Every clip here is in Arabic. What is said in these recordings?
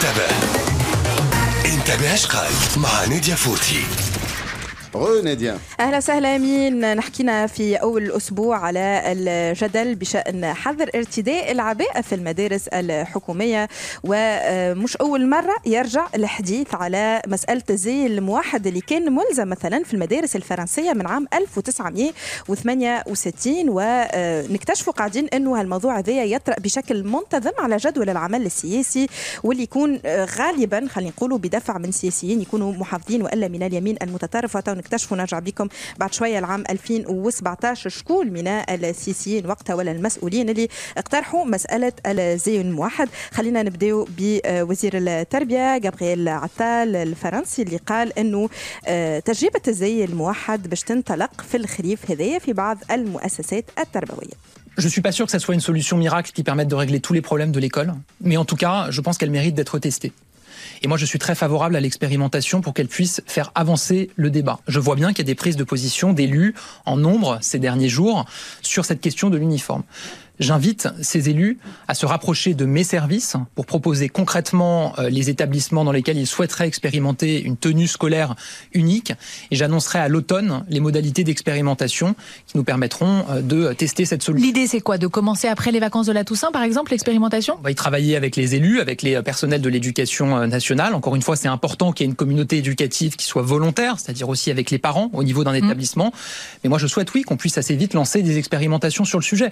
انتبه انتبه اشغال مع نيديا فوتي رونيديا اهلا وسهلا امين نحكينا في اول الاسبوع على الجدل بشان حظر ارتداء العباءه في المدارس الحكوميه ومش اول مره يرجع الحديث على مساله الزي الموحد اللي كان ملزم مثلا في المدارس الفرنسيه من عام 1968 ونكتشفوا قاعدين انه هالموضوع هذا يطرا بشكل منتظم على جدول العمل السياسي واللي يكون غالبا خلينا نقولوا بدفع من سياسيين يكونوا محافظين والا من اليمين المتطرف نكتشفوا نرجع بكم بعد شويه العام 2017 شكون من السيسيين وقتها ولا المسؤولين اللي اقترحوا مساله الزين الموحد خلينا نبداو بوزير التربيه جابرييل عطال الفرنسي اللي قال انه آه، تجربه الزي الموحد باش تنطلق في الخريف هذايا في بعض المؤسسات التربويه Je ne suis pas sûr que ce soit une solution miracle qui permette de régler tous les problèmes de l'école, mais en tout cas, je pense qu'elle mérite d'être testée. Et moi, je suis très favorable à l'expérimentation pour qu'elle puisse faire avancer le débat. Je vois bien qu'il y a des prises de position d'élus en nombre ces derniers jours sur cette question de l'uniforme. J'invite ces élus à se rapprocher de mes services pour proposer concrètement euh, les établissements dans lesquels ils souhaiteraient expérimenter une tenue scolaire unique. Et j'annoncerai à l'automne les modalités d'expérimentation qui nous permettront euh, de tester cette solution. L'idée, c'est quoi De commencer après les vacances de la Toussaint, par exemple, l'expérimentation On va y travailler avec les élus, avec les euh, personnels de l'éducation nationale. Encore une fois, c'est important qu'il y ait une communauté éducative qui soit volontaire, c'est-à-dire aussi avec les parents au niveau d'un mmh. établissement. Mais moi, je souhaite, oui, qu'on puisse assez vite lancer des expérimentations sur le sujet.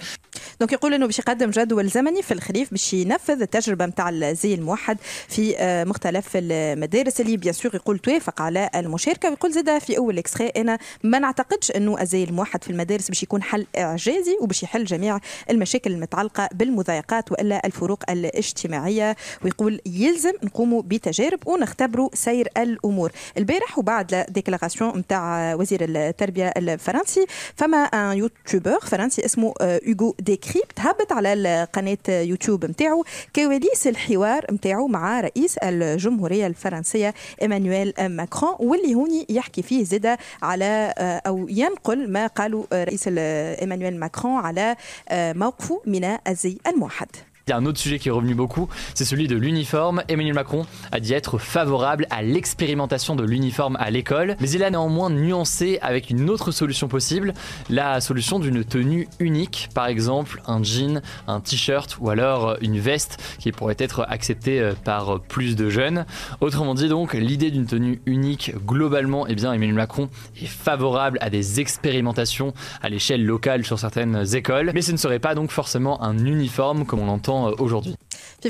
دونك يقول انه باش يقدم جدول زمني في الخريف باش ينفذ التجربه نتاع الزي الموحد في آه، مختلف المدارس اللي بيان سور يقول توافق على المشاركه ويقول زاد في اول اكسخي انا ما نعتقدش انه الزي الموحد في المدارس باش يكون حل اعجازي وباش يحل جميع المشاكل المتعلقه بالمضايقات والا الفروق الاجتماعيه ويقول يلزم نقوموا بتجارب ونختبروا سير الامور البارح وبعد ديكلاراسيون نتاع وزير التربيه الفرنسي فما ان يوتيوبر فرنسي اسمه اوغو آه، ديكريبت هبط على قناه يوتيوب نتاعو كواليس الحوار نتاعو مع رئيس الجمهوريه الفرنسيه ايمانويل ماكرون واللي هوني يحكي فيه زاد على آه، او ينقل ما قاله رئيس ايمانويل ماكرون على آه، موقفه من الزي الموحد Il un autre sujet qui est revenu beaucoup, c'est celui de l'uniforme. Emmanuel Macron a dit être favorable à l'expérimentation de l'uniforme à l'école, mais il a néanmoins nuancé avec une autre solution possible, la solution d'une tenue unique, par exemple un jean, un t-shirt ou alors euh, une veste qui pourrait être acceptée euh, par plus de jeunes. Autrement dit donc, l'idée d'une tenue unique globalement, et eh bien Emmanuel Macron est favorable à des expérimentations à l'échelle locale sur certaines écoles, mais ce ne serait pas donc forcément un uniforme comme on l'entend euh, aujourd'hui. Tout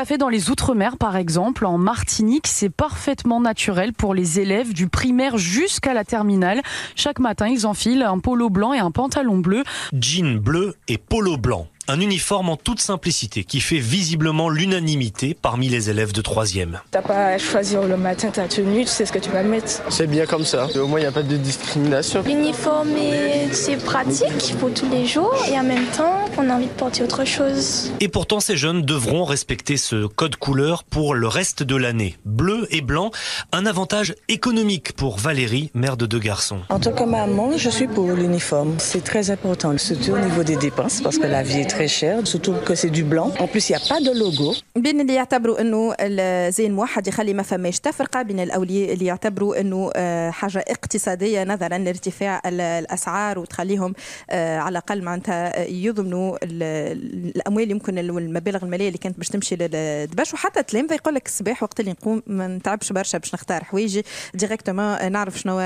à fait. Dans les Outre-mer, par exemple, en Martinique, c'est parfaitement naturel pour les élèves du primaire jusqu'à la terminale. Chaque matin, ils enfilent un polo blanc et un pantalon bleu. Jean bleu et polo blanc. Un uniforme en toute simplicité qui fait visiblement l'unanimité parmi les élèves de 3e. T'as pas à choisir le matin ta tenue, tu sais ce que tu vas mettre. C'est bien comme ça, au moins il n'y a pas de discrimination. L'uniforme, c'est pratique pour tous les jours et en même temps, on a envie de porter autre chose. Et pourtant, ces jeunes devront respecter ce code couleur pour le reste de l'année. Bleu et blanc, un avantage économique pour Valérie, mère de deux garçons. En tant que maman, je suis pour l'uniforme. C'est très important, surtout au niveau des dépenses parce que la vie est très cher, surtout que c'est du blanc. En plus, il n'y a pas de logo. بين اللي يعتبروا انه الزين موحد يخلي ما فماش تفرقه بين الاولياء اللي يعتبروا انه آه، حاجه اقتصاديه نظرا لارتفاع الاسعار وتخليهم آه، على الاقل معناتها آه، يضمنوا الاموال يمكن والمبالغ الماليه اللي كانت باش تمشي للدبش وحتى تلامذه يقول لك الصباح وقت اللي نقوم ما نتعبش برشا باش نختار حوايجي ديريكتومون نعرف شنو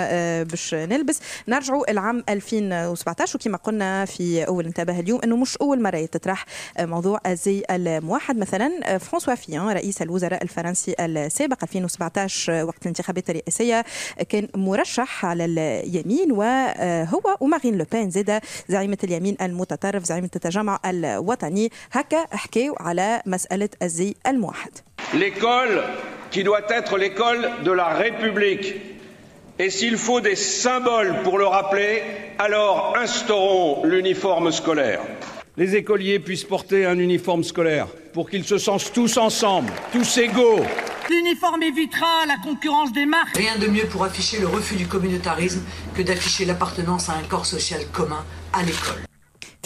باش نلبس نرجعوا العام 2017 وكما قلنا في اول انتباه اليوم انه مش اول مره الوزراء تطرح موضوع الزي الموحد مثلا فرانسوا فيان رئيس الوزراء الفرنسي السابق 2017 وقت الانتخابات الرئاسية كان مرشح على اليمين وهو ومارين لوبان زاد زعيمة اليمين المتطرف زعيمة التجمع الوطني هكا حكيو على مسألة الزي الموحد L'école qui doit être l'école de la République. Et s'il faut des symboles pour le rappeler, alors instaurons l'uniforme scolaire. les écoliers puissent porter un uniforme scolaire, pour qu'ils se sentent tous ensemble, tous égaux. L'uniforme évitera la concurrence des marques. Rien de mieux pour afficher le refus du communautarisme que d'afficher l'appartenance à un corps social commun à l'école.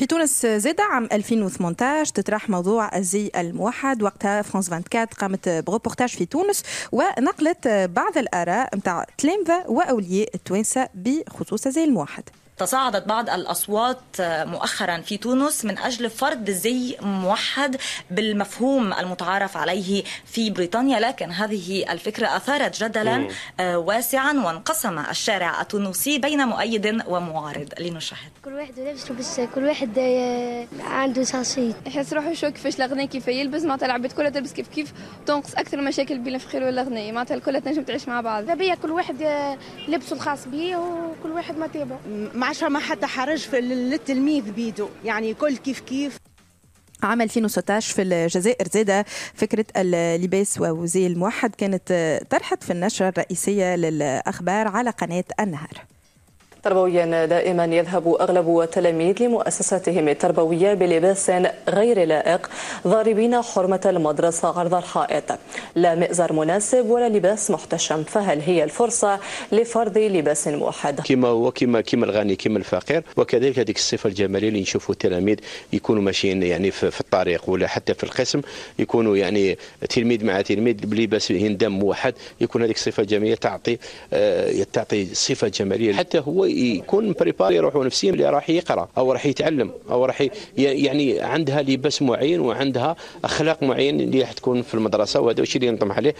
في تونس زاد عام 2018 تطرح موضوع الزي الموحد وقتها فرانس 24 قامت بروبورتاج في تونس ونقلت بعض الآراء نتاع تلامذة وأولياء التوانسة بخصوص الزي الموحد تصاعدت بعض الأصوات آه، مؤخرا في تونس من أجل فرض زي موحد بالمفهوم المتعارف عليه في بريطانيا لكن هذه الفكرة أثارت جدلا آه، واسعا وانقسم الشارع التونسي بين مؤيد ومعارض لنشاهد كل واحد لابس لبس كل واحد آه، عنده شخصية يحس روحه شو كيفاش الأغنية كيف يلبس معناتها العباد كلها تلبس كيف كيف تنقص أكثر المشاكل بين الفقير والأغنية معناتها الكل تنجم تعيش مع بعض بيا كل واحد لبسه الخاص به وكل واحد ما تابع مع عشرة ما حتى حرج في التلميذ بيدو يعني كل كيف كيف عام 2016 في الجزائر زادة فكرة اللباس وزي الموحد كانت طرحت في النشرة الرئيسية للأخبار على قناة النهر تربويا دائما يذهب أغلب التلاميذ لمؤسساتهم التربوية بلباس غير لائق ضاربين حرمة المدرسة عرض الحائط لا مئزر مناسب ولا لباس محتشم فهل هي الفرصة لفرض لباس موحد كما هو كما كما الغني كما الفقير وكذلك هذيك الصفة الجمالية اللي نشوفوا التلاميذ يكونوا ماشيين يعني في الطريق ولا حتى في القسم يكونوا يعني تلميذ مع تلميذ بلباس يندم موحد يكون هذيك الصفة الجمالية تعطي آه، تعطي صفة جمالية حتى هو يكون بريباري روحه نفسيا اللي راح يقرا او راح يتعلم او راح يعني عندها لباس معين وعندها اخلاق معين اللي راح تكون في المدرسه وهذا الشيء اللي نطمح عليه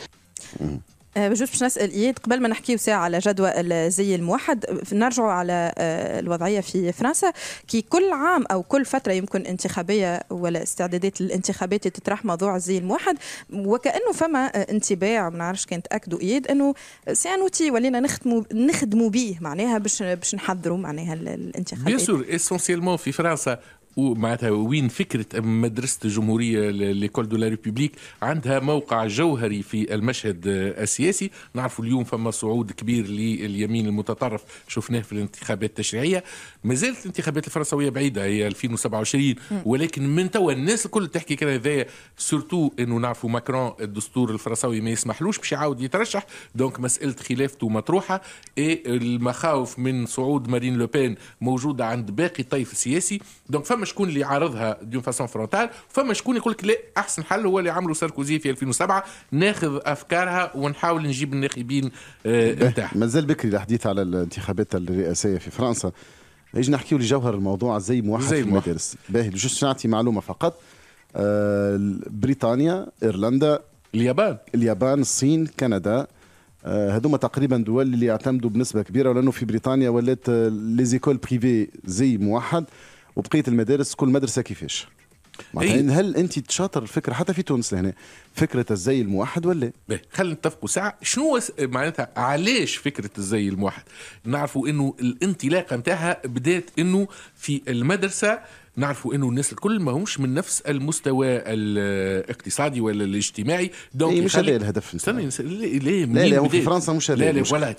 آه، بجوز باش نسال اياد قبل ما نحكيو ساعه على جدوى الزي الموحد نرجع على آه، الوضعيه في فرنسا كي كل عام او كل فتره يمكن انتخابيه ولا استعدادات الانتخابات تطرح موضوع الزي الموحد وكانه فما آه، انطباع ما نعرفش كان تاكدوا اياد انه سي ان اوتي ولينا نخدموا نخدموا به معناها باش باش نحضروا معناها الانتخابات بيان سور اسونسيلمون في فرنسا ومعناتها وين فكره مدرسه الجمهوريه ليكول دو لا ريبوبليك عندها موقع جوهري في المشهد السياسي نعرف اليوم فما صعود كبير لليمين المتطرف شفناه في الانتخابات التشريعيه ما زالت الانتخابات الفرنسويه بعيده هي 2027 ولكن من توا الناس الكل تحكي كذا هذايا سورتو انه نعرفوا ماكرون الدستور الفرنسوي ما يسمحلوش باش يعاود يترشح دونك مساله خلافته مطروحه اي المخاوف من صعود مارين لوبين موجوده عند باقي الطيف السياسي دونك فما فما شكون اللي عارضها دون فاسون فرونتال فما شكون يقول لك لا احسن حل هو اللي عمله ساركوزي في 2007 ناخذ افكارها ونحاول نجيب الناخبين آه، إيه، نتاعها مازال بكري الحديث على الانتخابات الرئاسيه في فرنسا نجي نحكيو لجوهر الموضوع زي موحد زي في المدارس باهي جوست نعطي معلومه فقط آه، بريطانيا ايرلندا اليابان اليابان الصين كندا آه، هذوما تقريبا دول اللي يعتمدوا بنسبه كبيره ولانه في بريطانيا ولات ليزيكول بريفي زي موحد وبقيه المدارس كل مدرسه كيفاش معناتها إيه. هل انت تشاطر الفكره حتى في تونس لهنا فكره الزي الموحد ولا خلينا نتفقوا ساعه شنو معناتها علاش فكره الزي الموحد نعرفوا انه الانطلاقه نتاعها بدات انه في المدرسه نعرفوا انه الناس الكل ماهوش من نفس المستوى الاقتصادي ولا الاجتماعي دونك إيه، مش هذا الهدف استنى لا لا لا, لا في فرنسا مش هذا لا لا ولا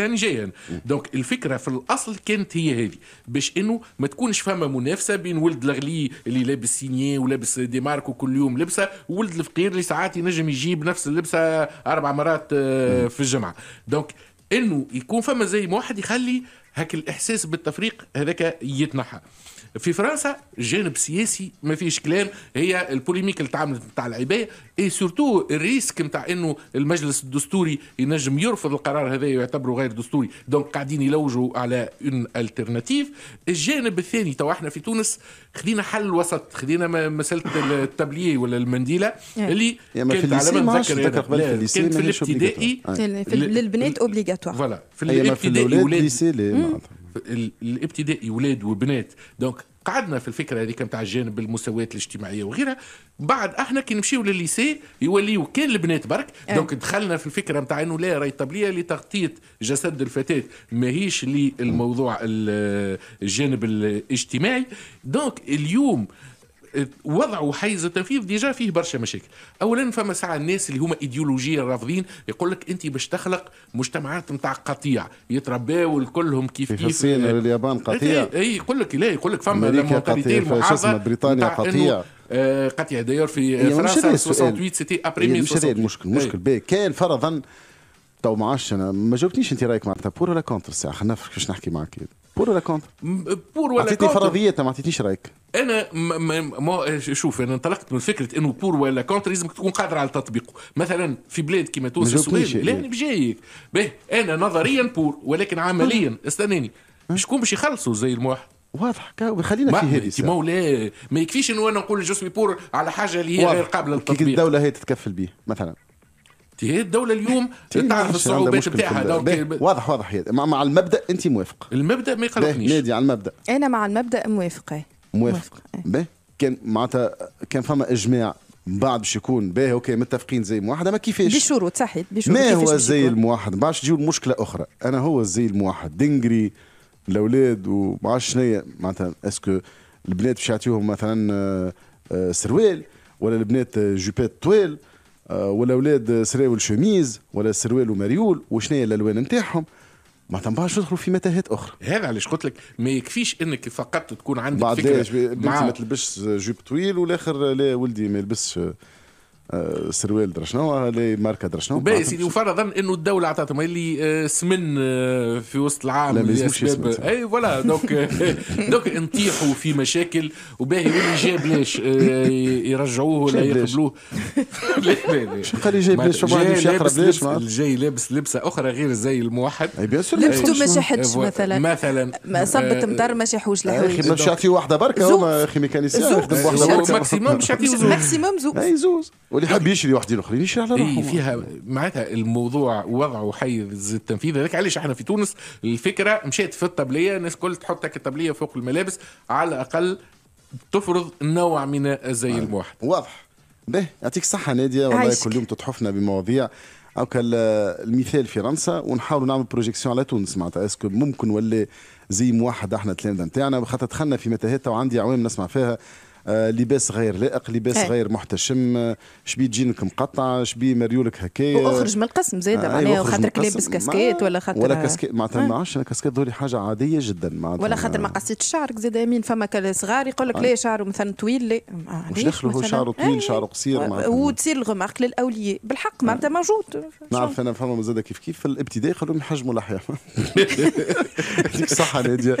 يعني جاي دونك الفكره في الاصل كانت هي هذه باش انه ما تكونش فما منافسه بين ولد الغلي اللي لابس سينيه ولابس دي ماركو كل يوم لبسه وولد الفقير اللي ساعات ينجم يجيب نفس اللبسه اربع مرات آه، في الجمعه دونك انه يكون فما زي واحد يخلي هاك الاحساس بالتفريق هذاك يتنحى في فرنسا جانب سياسي ما فيش كلام هي البوليميك اللي تعملت نتاع العبايه اي سورتو الريسك نتاع انه المجلس الدستوري ينجم يرفض القرار هذا ويعتبره غير دستوري دونك قاعدين يلوجوا على اون الترناتيف الجانب الثاني تو احنا في تونس خدينا حل وسط خدينا مساله التابليه ولا المنديله إيه. اللي كانت على آه. أيوة، ما نتذكر كانت في الابتدائي للبنات اوبليغاتوار فوالا في الابتدائي الابتدائي ولاد وبنات دونك قعدنا في الفكره هذيك نتاع الجانب المساواه الاجتماعيه وغيرها بعد احنا كي نمشيو للليسي يوليو كان البنات برك أه. دونك دخلنا في الفكره نتاع انه لا راهي طبليه لتغطيه جسد الفتاه ماهيش للموضوع الجانب الاجتماعي دونك اليوم آه وضعوا حيز التنفيذ ديجا فيه برشا مشاكل اولا فما ساعه الناس اللي هما ايديولوجيا رافضين يقول لك انت باش تخلق مجتمعات نتاع قطيع يترباو كلهم كيف كيف الصين اليابان إيه، قطيع اي إيه، يقول لك لا يقول لك فما المونتاليتي بريطانيا قطيع آه، قطيع داير في إيه، فرنسا 68 سيتي ابري مش هذا المشكل المشكل باهي كان فرضا تو ما عادش انا ما جاوبتنيش انت رايك معناتها بور ولا كونتر الساعه خلينا باش نحكي معك بور ولا كونتر؟ بور ولا عطيتني فرضيه ما عطيتيش رايك انا م- م- شوف انا انطلقت من فكره انه بور ولا كونتر لازمك تكون قادر على تطبيقه مثلا في بلاد كيما تونس السودان لا انا بجايك به انا نظريا بور ولكن عمليا استناني شكون باش يخلصوا زي الموحد واضح خلينا في هذه ما لا ما يكفيش انه انا نقول جو بور على حاجه اللي هي غير قابله للتطبيق الدوله هي تتكفل به مثلا هي الدوله اليوم تعرف الصعوبات نتاعها واضح واضح مع المبدا انت موافق المبدا ما يقلقنيش نادي على المبدا انا مع المبدا موافقه موافق, موافق. إيه. كان معناتها كان فما اجماع من بعد باش يكون باهي اوكي متفقين زي موحده ما كيفاش بشروط صحيح بشروط ما هو زي الموحد ما عادش تجيو مشكله اخرى انا هو زي الموحد دنجري الاولاد وما عادش شنو معناتها اسكو البنات باش يعطيوهم مثلا آه، آه، سروال ولا البنات آه، جوبات طويل والاولاد آه، سراو الشوميز ولا سروال ومريول وشنو الالوان نتاعهم ما تنبعش تدخلوا في متاهات اخرى هذا علاش قلت لك ما يكفيش انك فقط تكون عندك بعد فكره بعد ما تلبسش جيب طويل والاخر لا ولدي ما يلبسش آه، سروال درا شنو هذا آه، ماركه درا شنو باهي سيدي وفرضا انه الدوله عطاتهم اللي آه، سمن في وسط العام لا ما يلزمش اي فوالا دونك دونك نطيحوا في مشاكل وباهي واللي جاي بلاش يرجعوه ولا يقبلوه لا قال لي جاي بلاش شو عنده شي بلاش الجاي لابس لبسه اخرى غير زي الموحد اي بيان سور لبسته ما شحتش مثلا مثلا صبت مطر ما شحوش الحوايج اخي باش يعطيه واحده بركه هما اخي ميكانيسيان يخدم بواحده بركه ماكسيموم باش يعطيه زوز ماكسيموم زوز اي زوز واللي حب يشري واحد خليه يشري على روحه إيه فيها معناتها الموضوع وضعه حيز التنفيذ هذاك علاش احنا في تونس الفكره مشيت في الطبليه الناس كل هكا الطبليه فوق الملابس على الاقل تفرض نوع من الزي آه، الموحد واضح به يعطيك الصحه ناديه والله كل يوم تتحفنا بمواضيع هكا المثال فرنسا ونحاولوا نعمل بروجيكسيون على تونس معناتها اسكو ممكن ولا زي موحد احنا التلامذه نتاعنا خاطر دخلنا في متاهات وعندي عوام نسمع فيها آه، لباس غير لائق لباس غير محتشم آه، شبي جينك مقطع شبي مريولك هكايا واخرج من القسم زاده آه معناها أيوة، خاطرك لابس كاسكيت ولا خاطر ولا كاسكيت معناتها آه. ما عادش كاسكيت ذولي حاجه عاديه جدا معناتها ولا خاطر ما قصيتش شعرك زاد يمين فما صغار يقول لك لا شعره مثلا طويل لا مش دخلوا هو شعره طويل شعره قصير وتصير الغمارك للاولياء بالحق معناتها موجود نعرف انا فما زاد كيف كيف في الابتدائي قالوا نحجموا لحيه هذيك صحه ناديه